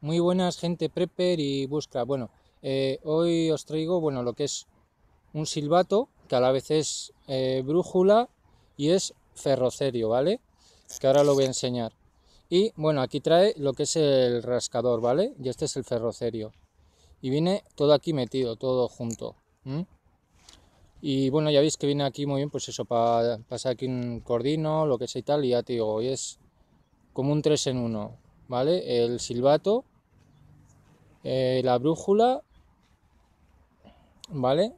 muy buenas gente prepper y busca. Bueno, eh, hoy os traigo bueno lo que es un silbato que a la vez es eh, brújula y es ferrocerio, ¿vale? Que ahora lo voy a enseñar. Y bueno, aquí trae lo que es el rascador, ¿vale? Y este es el ferrocerio. Y viene todo aquí metido, todo junto. Y bueno, ya veis que viene aquí muy bien, pues eso, para pasar aquí un cordino, lo que sea y tal. Y ya te digo, hoy es como un 3 en 1. ¿vale? El silbato, eh, la brújula, ¿vale?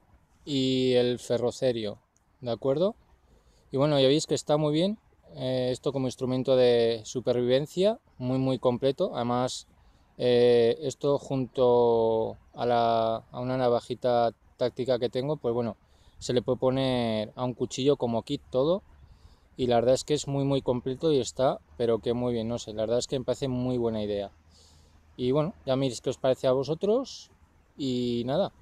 Y el ferrocerio, ¿de acuerdo? Y bueno, ya veis que está muy bien eh, esto como instrumento de supervivencia, muy muy completo, además eh, esto junto a, la, a una navajita táctica que tengo, pues bueno, se le puede poner a un cuchillo como kit todo, y la verdad es que es muy muy completo y está, pero que muy bien, no sé, la verdad es que me parece muy buena idea. Y bueno, ya miréis qué os parece a vosotros y nada.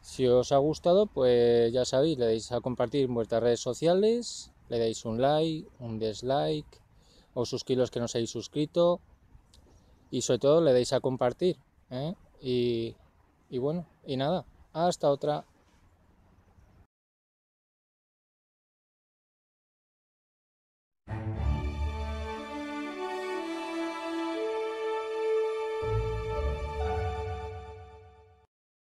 Si os ha gustado, pues ya sabéis, le dais a compartir en vuestras redes sociales, le dais un like, un dislike, o suscribiros que no seáis suscrito, y sobre todo le dais a compartir. ¿eh? Y, y bueno, y nada, hasta otra.